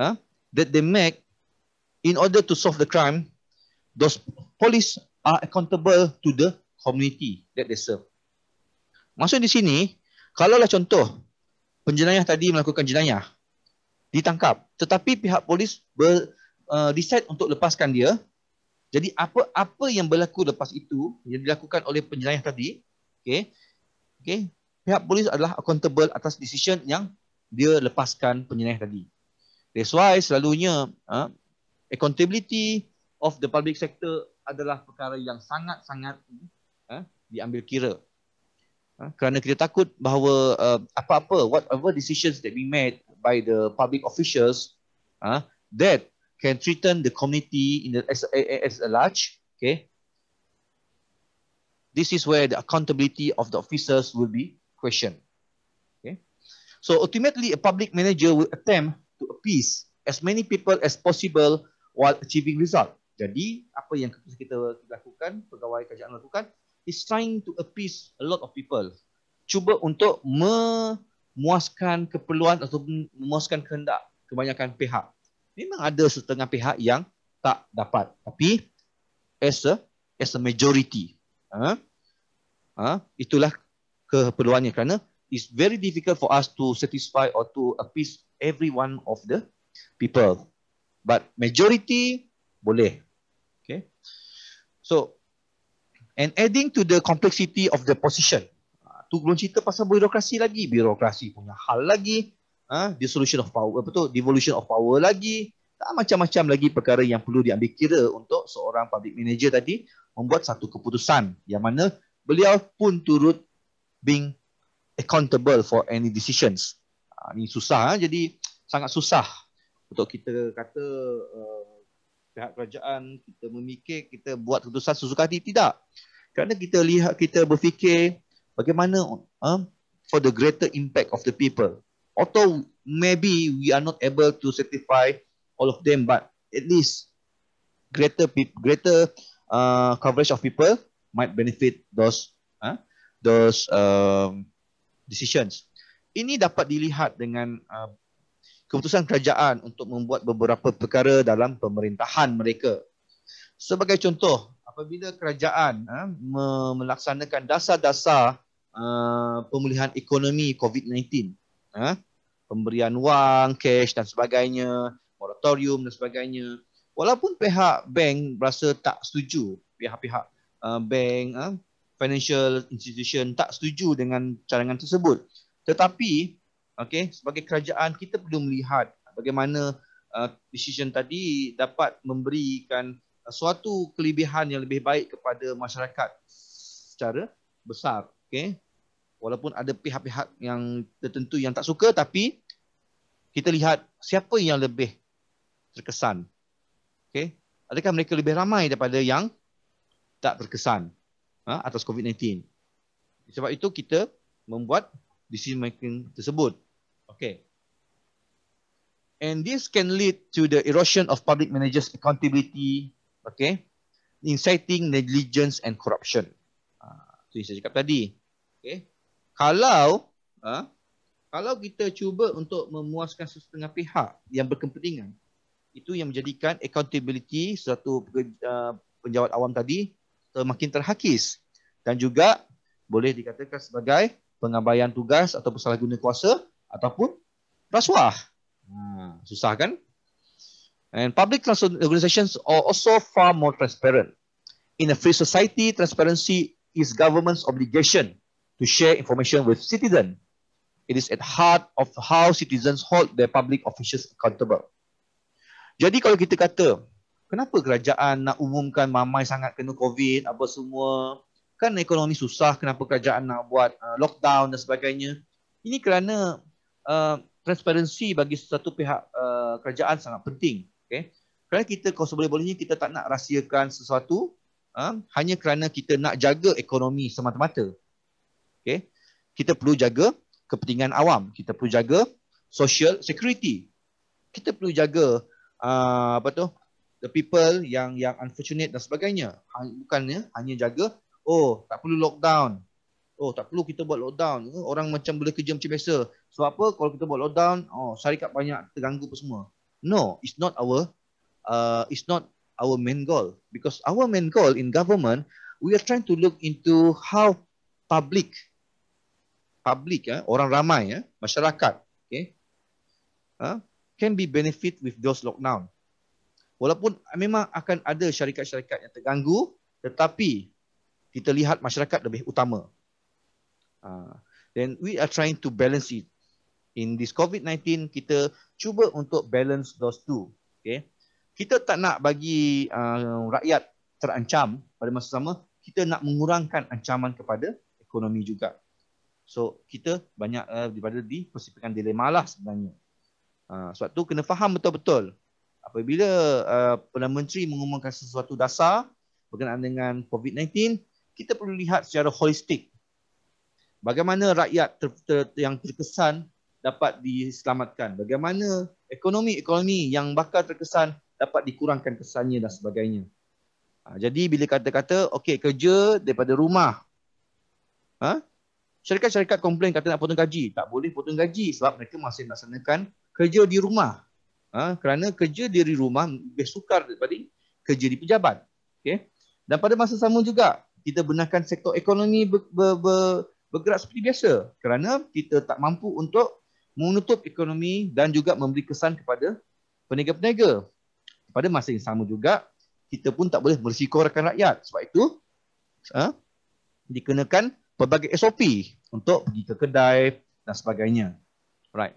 uh, that they make in order to solve the crime, those police are accountable to the community that they serve. Maksud di sini, kalaulah contoh penjenayah tadi melakukan jenayah, ditangkap tetapi pihak polis ber, uh, decide untuk lepaskan dia jadi apa apa yang berlaku lepas itu yang dilakukan oleh penjenayah tadi okey okey pihak polis adalah accountable atas decision yang dia lepaskan penjenayah tadi that's why selalunya uh, accountability of the public sector adalah perkara yang sangat-sangat uh, diambil kira uh, kerana kita takut bahawa uh, apa-apa whatever decisions that we made by the public officials uh, that can threaten the community in the, as, as a large. Okay. This is where the accountability of the officers will be questioned. Okay. So ultimately, a public manager will attempt to appease as many people as possible while achieving result. Jadi, apa yang kita lakukan, pegawai kerajaan lakukan, is trying to appease a lot of people. Cuba untuk me memuaskan keperluan atau memuaskan kehendak kebanyakan pihak. Memang ada setengah pihak yang tak dapat. Tapi as a, as a majority. Ha? Ha? Itulah keperluannya kerana it's very difficult for us to satisfy or to appease every one of the people. But majority boleh. Okay. So, and adding to the complexity of the position tu belum cerita pasal birokrasi lagi. Birokrasi punya hal lagi. Ha? Dissolution of power, apa tu? Devolution of power lagi. Tak macam-macam lagi perkara yang perlu diambil kira untuk seorang public manager tadi membuat satu keputusan yang mana beliau pun turut being accountable for any decisions. Ha, ini susah. Ha? Jadi sangat susah untuk kita kata uh, pihak kerajaan kita memikir kita buat keputusan sesuka hati tidak kerana kita lihat kita berfikir bagaimana uh, for the greater impact of the people. Although maybe we are not able to certify all of them, but at least greater greater uh, coverage of people might benefit those uh, those um, decisions. Ini dapat dilihat dengan uh, keputusan kerajaan untuk membuat beberapa perkara dalam pemerintahan mereka. Sebagai contoh, apabila kerajaan ha, melaksanakan dasar-dasar uh, pemulihan ekonomi COVID-19, ha, pemberian wang, cash dan sebagainya, moratorium dan sebagainya, walaupun pihak bank berasa tak setuju, pihak-pihak uh, bank, ha, financial institution tak setuju dengan cadangan tersebut. Tetapi, okay, sebagai kerajaan kita perlu melihat bagaimana uh, decision tadi dapat memberikan suatu kelebihan yang lebih baik kepada masyarakat secara besar. Okay? Walaupun ada pihak-pihak yang tertentu yang tak suka tapi kita lihat siapa yang lebih terkesan. Okay? Adakah mereka lebih ramai daripada yang tak terkesan ha, atas COVID-19? Sebab itu kita membuat decision making tersebut. Okay. And this can lead to the erosion of public managers' accountability okay, inciting negligence and corruption. Itu ah, uh, yang saya cakap tadi. Okay. Kalau uh, kalau kita cuba untuk memuaskan setengah pihak yang berkepentingan, itu yang menjadikan accountability suatu ah, penjawat awam tadi semakin terhakis dan juga boleh dikatakan sebagai pengabaian tugas atau pesalah guna kuasa ataupun rasuah. Hmm. Susah kan? And public transport organizations are also far more transparent. In a free society, transparency is government's obligation to share information with citizens. It is at heart of how citizens hold their public officials accountable. Jadi kalau kita kata, kenapa kerajaan nak umumkan mamai sangat kena COVID, apa semua, kan ekonomi susah, kenapa kerajaan nak buat uh, lockdown dan sebagainya. Ini kerana uh, transparansi bagi satu pihak uh, kerajaan sangat penting. Okay. Kerana kita kalau seboleh bolehnya kita tak nak rahsiakan sesuatu ha? hanya kerana kita nak jaga ekonomi semata-mata. Okay. Kita perlu jaga kepentingan awam. Kita perlu jaga social security. Kita perlu jaga uh, apa tu? the people yang yang unfortunate dan sebagainya. Ha, bukannya hanya jaga, oh tak perlu lockdown. Oh tak perlu kita buat lockdown. Orang macam boleh kerja macam biasa. Sebab apa kalau kita buat lockdown, oh syarikat banyak terganggu apa semua. No, it's not our uh, it's not our main goal because our main goal in government we are trying to look into how public public eh, orang ramai eh, masyarakat okay huh, can be benefit with those lockdown. Walaupun memang akan ada syarikat-syarikat yang terganggu tetapi kita lihat masyarakat lebih utama. Uh, then we are trying to balance it in this COVID-19 kita cuba untuk balance those two. Okay. Kita tak nak bagi uh, rakyat terancam pada masa sama, kita nak mengurangkan ancaman kepada ekonomi juga. So kita banyak uh, daripada di persipikan dilema lah sebenarnya. Uh, sebab tu kena faham betul-betul apabila uh, Perdana Menteri mengumumkan sesuatu dasar berkenaan dengan COVID-19, kita perlu lihat secara holistik bagaimana rakyat ter, ter, ter, yang terkesan dapat diselamatkan. Bagaimana ekonomi-ekonomi yang bakal terkesan dapat dikurangkan kesannya dan sebagainya. Ha, jadi bila kata-kata, okey kerja daripada rumah. Ha? Syarikat-syarikat komplain kata nak potong gaji. Tak boleh potong gaji sebab mereka masih melaksanakan kerja di rumah. Ha? Kerana kerja dari rumah lebih sukar daripada kerja di pejabat. Okay? Dan pada masa sama juga, kita benarkan sektor ekonomi ber, ber, ber, bergerak seperti biasa. Kerana kita tak mampu untuk menutup ekonomi dan juga memberi kesan kepada peniaga-peniaga. Pada masa yang sama juga, kita pun tak boleh merisiko rakan rakyat. Sebab itu, uh, dikenakan pelbagai SOP untuk pergi ke kedai dan sebagainya. Right.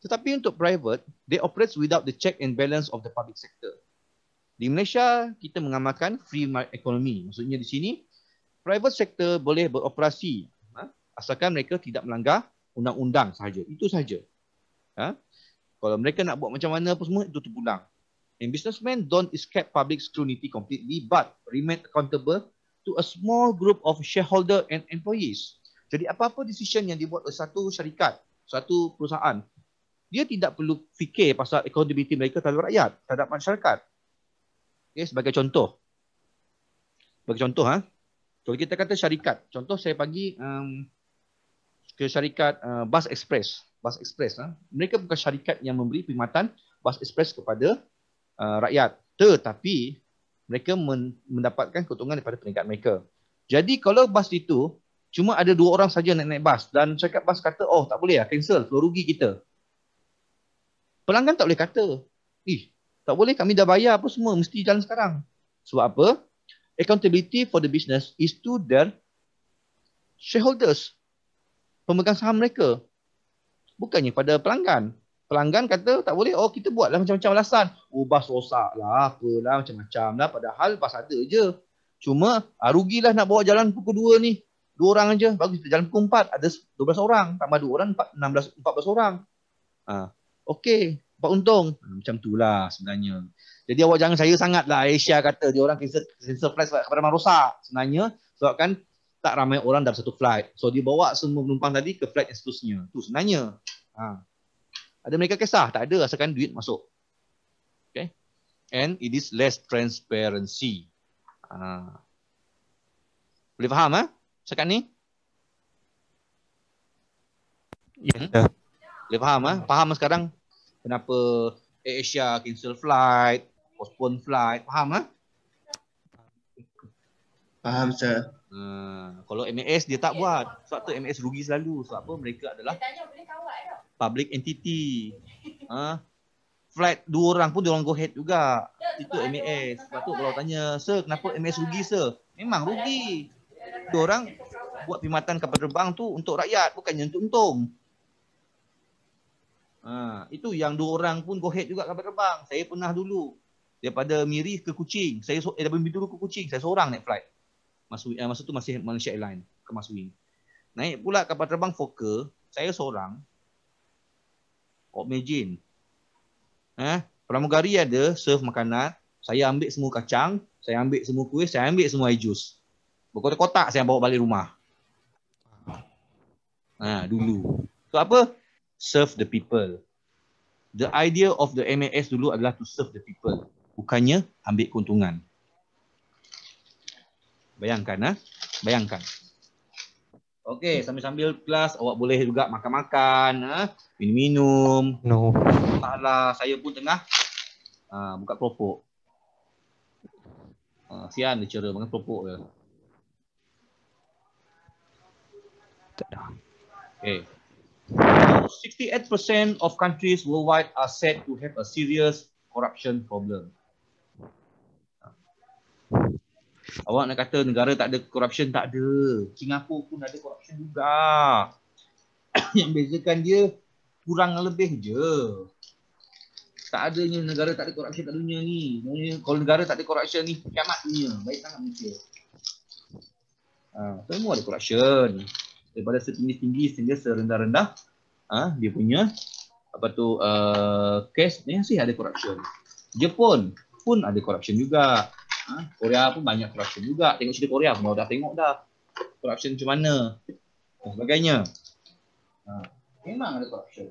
Tetapi untuk private, they operate without the check and balance of the public sector. Di Malaysia, kita mengamalkan free market economy. Maksudnya di sini, private sector boleh beroperasi ha, asalkan mereka tidak melanggar undang-undang sahaja. Itu sahaja. Ha? Kalau mereka nak buat macam mana apa semua, itu terpulang. And businessmen don't escape public scrutiny completely but remain accountable to a small group of shareholder and employees. Jadi apa-apa decision yang dibuat oleh satu syarikat, satu perusahaan, dia tidak perlu fikir pasal accountability mereka terhadap rakyat, terhadap masyarakat. Okay, sebagai contoh. Sebagai contoh, ha? kalau kita kata syarikat, contoh saya bagi um, ke syarikat uh, Bus Express. Bus Express. Ha? Mereka bukan syarikat yang memberi perkhidmatan Bus Express kepada uh, rakyat. Tetapi mereka men- mendapatkan keuntungan daripada peringkat mereka. Jadi kalau bus itu cuma ada dua orang saja naik naik bus dan syarikat bus kata oh tak boleh lah cancel keluar rugi kita. Pelanggan tak boleh kata, "Ih, tak boleh kami dah bayar apa semua mesti jalan sekarang." Sebab apa? Accountability for the business is to their shareholders, pemegang saham mereka. Bukannya pada pelanggan. Pelanggan kata tak boleh, oh kita buatlah macam-macam alasan. Oh bas rosak lah, apalah macam-macam lah. Padahal bas ada je. Cuma ah, rugilah nak bawa jalan pukul 2 ni. Dua orang aja. Bagus kita jalan pukul 4. Ada 12 orang. Tambah dua orang, 16, 14 orang. Ah, Okey, dapat untung. Ha, macam tu lah sebenarnya. Jadi awak jangan saya sangat lah Aisyah kata dia orang kisah surprise. flight sebab kepada rosak. Sebenarnya kan? tak ramai orang dalam satu flight. So dia bawa semua penumpang tadi ke flight yang seterusnya. Tu sebenarnya. Ha. Ada mereka kisah? Tak ada asalkan duit masuk. Okay. And it is less transparency. Ha. Boleh faham ah? Ha? Cakap ni? Ya. Yeah. Hmm? Boleh faham ah? Ha? Faham lah sekarang kenapa Air Asia cancel flight, postpone flight. Faham ah? Ha? Faham, sir. Ah, kalau MAS dia tak ya, buat. Sebab tu MAS rugi selalu. Sebab apa mereka adalah eh, public entity. ha? Flat dua orang pun dia orang go ahead juga. Ya, itu MAS. Sebab tu kalau tanya, sir kenapa MAS rugi sir? Memang rugi. Dia orang buat pimatan kapal terbang tu untuk rakyat bukannya untuk untung. Ha, itu yang dua orang pun go ahead juga kapal terbang. Saya pernah dulu daripada Miri ke Kuching. Saya eh, daripada Miri ke Kuching. Saya seorang naik flight. Masuk, eh, masa tu masih Malaysia Airlines ke Mas Wing. Naik pula kapal terbang Fokker, saya seorang. Kau imagine. Eh, ha? pramugari ada serve makanan, saya ambil semua kacang, saya ambil semua kuih, saya ambil semua air jus. Bukan kotak saya bawa balik rumah. Ha, dulu. So apa? Serve the people. The idea of the MAS dulu adalah to serve the people. Bukannya ambil keuntungan. Bayangkan, eh? bayangkan. Okey, sambil-sambil kelas, awak boleh juga makan-makan, eh? minum-minum. No. Taklah, saya pun tengah uh, buka keropok. Uh, sian dia cerah, makan keropok je. Okay. 68% of countries worldwide are said to have a serious corruption problem. Awak nak kata negara tak ada corruption, tak ada. Singapura pun ada corruption juga. Yang bezakan dia kurang lebih je. Tak adanya negara tak ada corruption kat dunia ni. Kalau negara tak ada corruption ni, kiamat dunia. Baik sangat mungkin. Ha, semua ada corruption. Daripada setinggi-tinggi sehingga serendah-rendah, ha, dia punya apa tu uh, case ni sih ada corruption. Jepun pun ada corruption juga. Korea pun banyak corruption juga. Tengok cerita Korea, mau dah tengok dah. Corruption macam mana dan sebagainya. Ha. Memang ada corruption.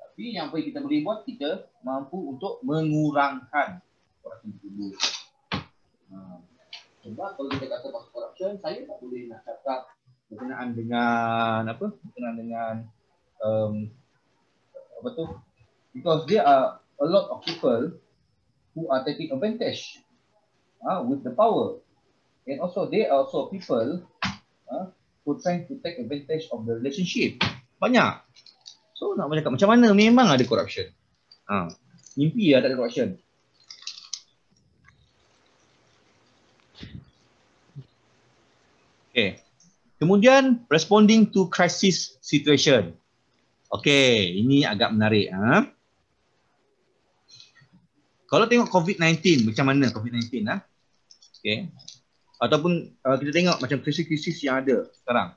Tapi yang boleh kita boleh buat, kita mampu untuk mengurangkan corruption itu. Ha. Sebab kalau kita kata pasal corruption, saya tak boleh nak kata berkenaan dengan apa? Berkenaan dengan um, apa tu? Because there are a lot of people who are taking advantage uh, with the power. And also, they are also people uh, who trying to take advantage of the relationship. Banyak. So, nak cakap macam mana memang ada corruption. Uh, mimpi lah tak ada corruption. Okay. Kemudian, responding to crisis situation. Okay, ini agak menarik. Huh? kalau tengok COVID-19 macam mana COVID-19 ah. Okey. Ataupun uh, kita tengok macam krisis-krisis yang ada sekarang.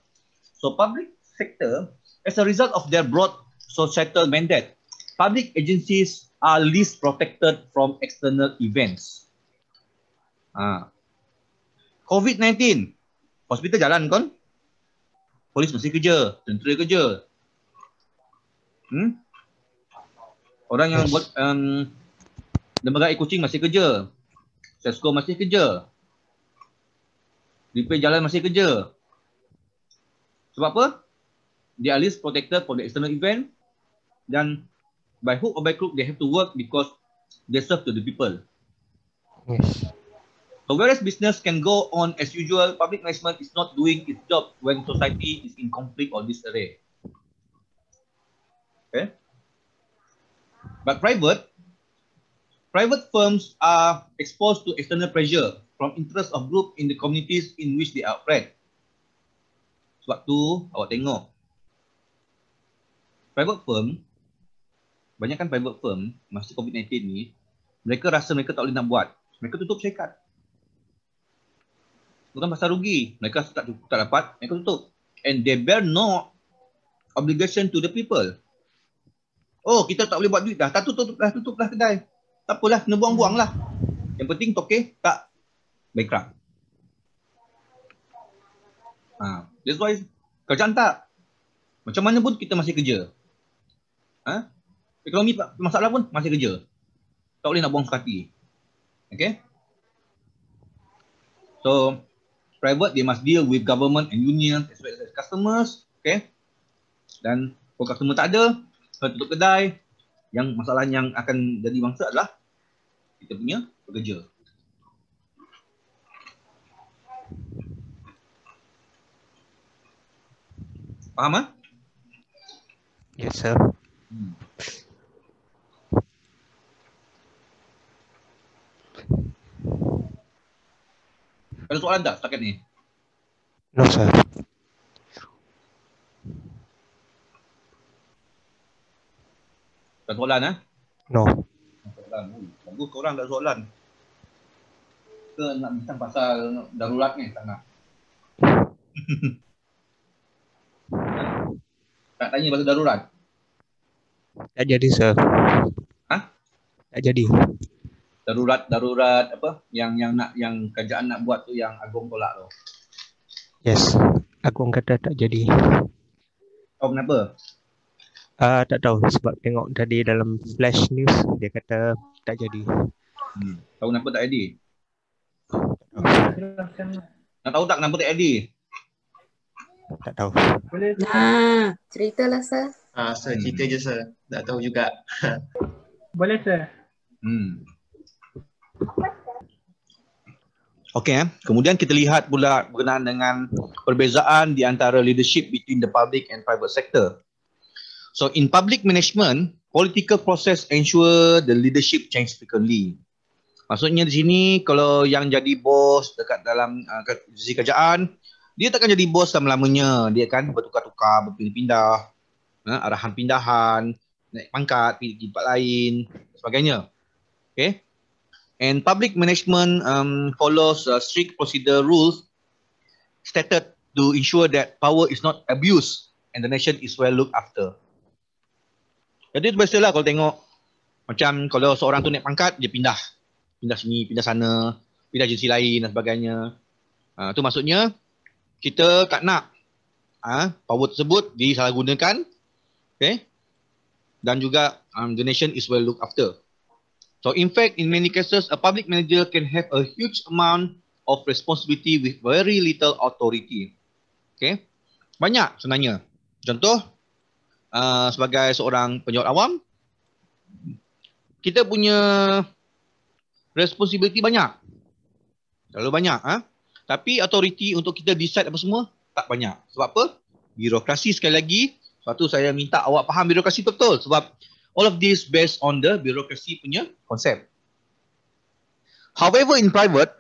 So public sector as a result of their broad societal mandate, public agencies are least protected from external events. Ah. COVID-19. Hospital jalan kan? Polis mesti kerja, tentera kerja. Hmm? Orang yang buat um, Lembaga air kucing masih kerja. Sesko masih kerja. Repair jalan masih kerja. Sebab apa? They are least protected for the external event dan by hook or by crook they have to work because they serve to the people. Yes. So whereas business can go on as usual, public management is not doing its job when society is in conflict or disarray. Okay. But private Private firms are exposed to external pressure from interest of group in the communities in which they operate. Sebab tu awak tengok. Private firm, banyakkan private firm masa COVID-19 ni, mereka rasa mereka tak boleh nak buat. Mereka tutup syarikat. Bukan pasal rugi. Mereka rasa tak, tak dapat, mereka tutup. And they bear no obligation to the people. Oh, kita tak boleh buat duit dah. Tak tutup, tutup, dah tutup lah kedai tak apalah kena buang-buang lah yang penting toke tak bankrupt ha. that's why kerjaan tak macam mana pun kita masih kerja ha? ekonomi masalah pun masih kerja tak boleh nak buang sekati okay so private they must deal with government and union as well as customers okay dan kalau customer tak ada kalau tutup kedai yang masalah yang akan jadi bangsa adalah kita punya pekerja. Faham tak? Eh? Ha? Yes, sir. Hmm. Ada soalan tak setakat ni? No, sir. Ada soalan, ha? No. Tak soalan, ha? Tunggu korang ada soalan. Ke nak bincang pasal darurat ni tak nak. tak tanya pasal darurat. Tak jadi sir. Ha? Tak jadi. Darurat darurat apa yang yang nak yang kerajaan nak buat tu yang agung tolak tu. Yes. Agung kata tak jadi. Oh kenapa? Uh, tak tahu sebab tengok tadi dalam flash news dia kata tak jadi. Hmm. Tahu kenapa tak jadi? Oh. Nak tahu tak kenapa tak jadi? Tak tahu. Boleh. Ha, ceritalah sir. Ha, ah, sir, cerita hmm. je sir. Tak tahu juga. Boleh sah. Hmm. Okay, eh. kemudian kita lihat pula berkenaan dengan perbezaan di antara leadership between the public and private sector. So in public management, political process ensure the leadership change frequently. Maksudnya di sini kalau yang jadi bos dekat dalam uh, sisi kerajaan, dia takkan jadi bos selama-lamanya. Dia akan bertukar-tukar, berpindah-pindah, uh, arahan pindahan, naik pangkat, pergi tempat lain, sebagainya. Okay. And public management um, follows uh, strict procedure rules stated to ensure that power is not abused and the nation is well looked after. Jadi itu biasalah kalau tengok macam kalau seorang tu naik pangkat dia pindah. Pindah sini, pindah sana, pindah jenis lain dan sebagainya. Ha, tu maksudnya kita tak nak ah ha, power tersebut disalahgunakan. Okay? Dan juga um, the nation is well looked after. So in fact in many cases a public manager can have a huge amount of responsibility with very little authority. Okay? Banyak sebenarnya. Contoh, uh, sebagai seorang penjawat awam kita punya responsibility banyak terlalu banyak ha? tapi authority untuk kita decide apa semua tak banyak sebab apa birokrasi sekali lagi sebab tu saya minta awak faham birokrasi betul sebab all of this based on the birokrasi punya konsep however in private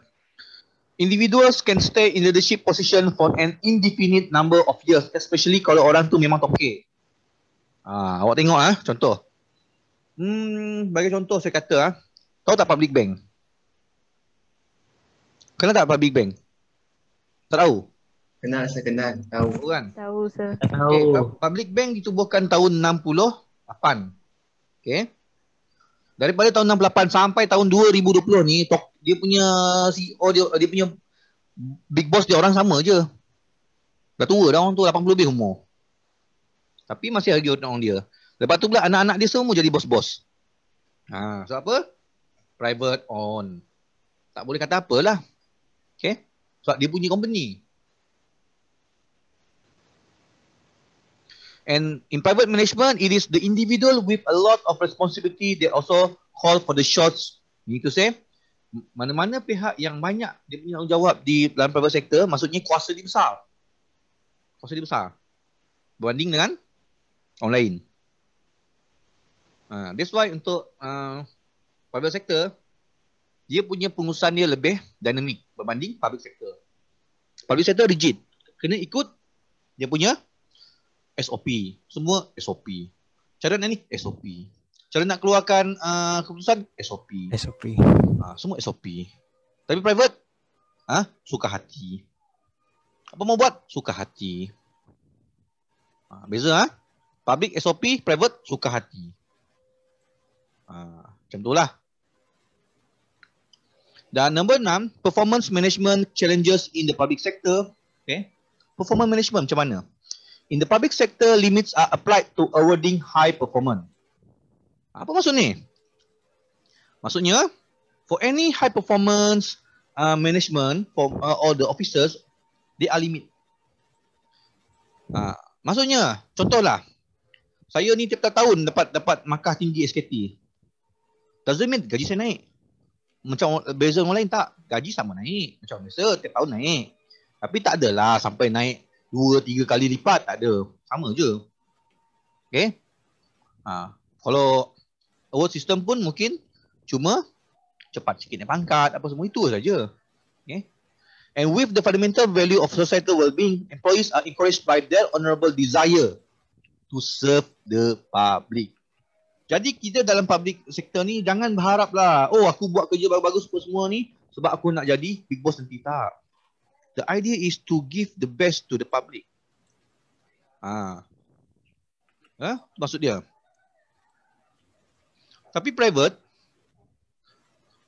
Individuals can stay in leadership position for an indefinite number of years, especially kalau orang tu memang tokek. Ha, awak tengok ah ha, contoh. Hmm, bagi contoh saya kata ah, ha, tahu tak public bank? Kenal tak public bank? Tak tahu. Kenal saya kenal, tahu. kan? Tahu saya. Tahu. Okay, public bank ditubuhkan tahun 68. Okey. Daripada tahun 68 sampai tahun 2020 ni dia punya CEO dia dia punya big boss dia orang sama je. Dah tua dah orang tu 80 lebih umur. Tapi masih lagi orang dia. Lepas tu pula anak-anak dia semua jadi bos-bos. Ha, so apa? Private on. Tak boleh kata apalah. Okay? Sebab dia punya company. And in private management, it is the individual with a lot of responsibility They also call for the shots. Need to say, mana-mana pihak yang banyak dia punya tanggungjawab di dalam private sector, maksudnya kuasa dia besar. Kuasa dia besar. Berbanding dengan online. Uh, ah, that's why untuk uh, private sector, dia punya pengurusan dia lebih dinamik berbanding public sector. Public sector rigid. Kena ikut dia punya SOP. Semua SOP. Cara nak ni? SOP. Cara nak keluarkan uh, keputusan? SOP. SOP. Uh, semua SOP. Tapi private? Uh, suka hati. Apa mau buat? Suka hati. Uh, beza ha? Uh? Public SOP, private suka hati. Ha, macam itulah. Dan number enam, performance management challenges in the public sector. Okay. Performance management macam mana? In the public sector, limits are applied to awarding high performance. Apa maksud ni? Maksudnya, for any high performance uh, management for uh, all the officers, they are limit. Uh, maksudnya, contohlah, saya ni tiap-tiap tahun dapat dapat markah tinggi SKT. Tazumin gaji saya naik. Macam beza orang lain tak? Gaji sama naik. Macam biasa tiap tahun naik. Tapi tak adalah sampai naik dua tiga kali lipat tak ada. Sama je. Okay? Ha, kalau award system pun mungkin cuma cepat sikit naik pangkat apa semua itu saja. Okey. And with the fundamental value of societal well-being, employees are encouraged by their honorable desire to serve the public. Jadi kita dalam public sector ni jangan berharaplah, oh aku buat kerja bagus-bagus semua, semua ni sebab aku nak jadi big boss nanti tak. The idea is to give the best to the public. Ah. Eh, maksud dia. Tapi private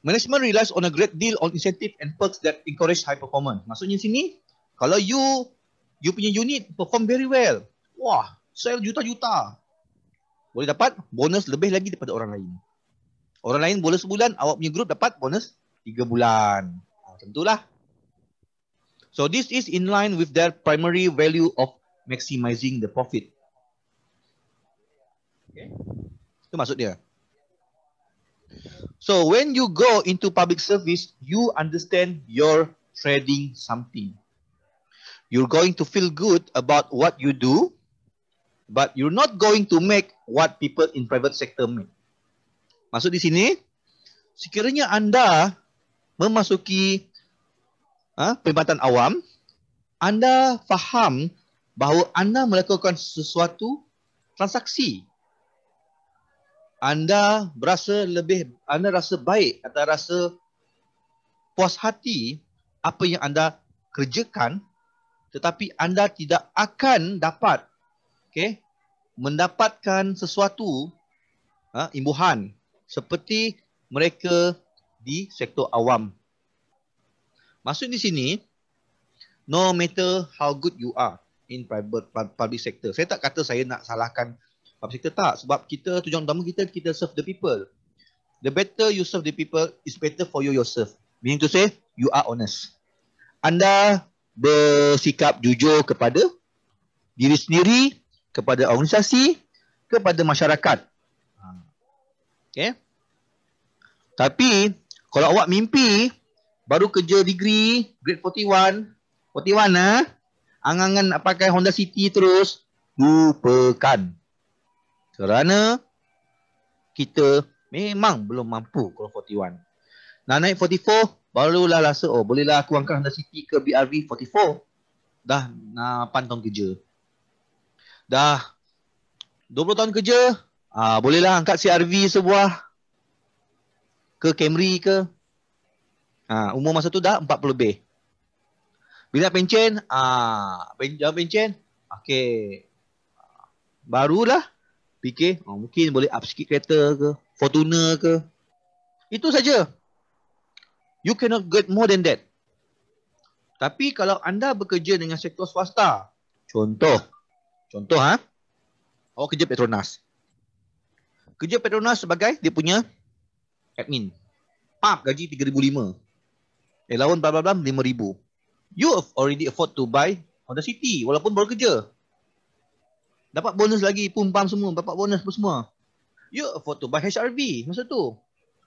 Management relies on a great deal on incentive and perks that encourage high performance. Maksudnya sini, kalau you you punya unit perform very well, wah, sell juta-juta. Boleh dapat bonus lebih lagi daripada orang lain. Orang lain boleh sebulan, awak punya grup dapat bonus tiga bulan. Macam ha, itulah. So this is in line with their primary value of maximizing the profit. Okay. Itu maksud dia. So when you go into public service, you understand you're trading something. You're going to feel good about what you do but you're not going to make what people in private sector make. Maksud di sini, sekiranya anda memasuki ha, perkhidmatan awam, anda faham bahawa anda melakukan sesuatu transaksi. Anda berasa lebih, anda rasa baik atau rasa puas hati apa yang anda kerjakan tetapi anda tidak akan dapat okay, mendapatkan sesuatu ha, imbuhan seperti mereka di sektor awam. Maksud di sini, no matter how good you are in private public sector. Saya tak kata saya nak salahkan public sector tak. Sebab kita tujuan utama kita, kita serve the people. The better you serve the people, is better for you yourself. Meaning to say, you are honest. Anda bersikap jujur kepada diri sendiri kepada organisasi, kepada masyarakat. Ha. Okay. Tapi kalau awak mimpi baru kerja degree, grade 41, 41 eh, angan-angan nak pakai Honda City terus, lupakan. Kerana kita memang belum mampu kalau 41. Nak naik 44, barulah rasa, oh bolehlah aku angkat Honda City ke BRV 44. Dah 8 pantang kerja dah 20 tahun kerja, ah bolehlah angkat CRV sebuah ke Camry ke. Ah umur masa tu dah 40 lebih. Bila pencen, ah ha, pencen pencen. Okey. Barulah fikir oh, mungkin boleh up sikit kereta ke, Fortuner ke. Itu saja. You cannot get more than that. Tapi kalau anda bekerja dengan sektor swasta, contoh Contoh ha. Awak oh, kerja Petronas. Kerja Petronas sebagai dia punya admin. Pap gaji 3005. Eh lawan bla bla bla 5000. You have already afford to buy on the City walaupun baru kerja. Dapat bonus lagi pun pam semua, dapat bonus pun semua. You afford to buy HRV masa tu.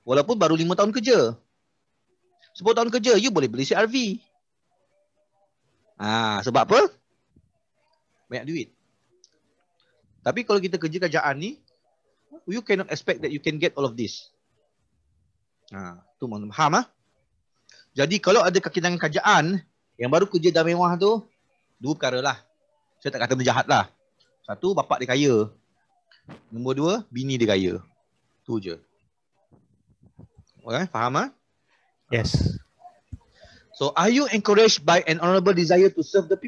Walaupun baru 5 tahun kerja. 10 tahun kerja you boleh beli CRV. Ah, sebab apa? Banyak duit. Tapi kalau kita kerja kerajaan ni, you cannot expect that you can get all of this. Ha, tu mohon faham ah. Ha? Jadi kalau ada kaki tangan kerajaan yang baru kerja dah mewah tu, dua perkara lah. Saya tak kata dia jahat lah. Satu, bapak dia kaya. Nombor dua, bini dia kaya. Tu je. Okay, faham ah? Ha? Yes. So are you encouraged by an honorable desire to serve the people?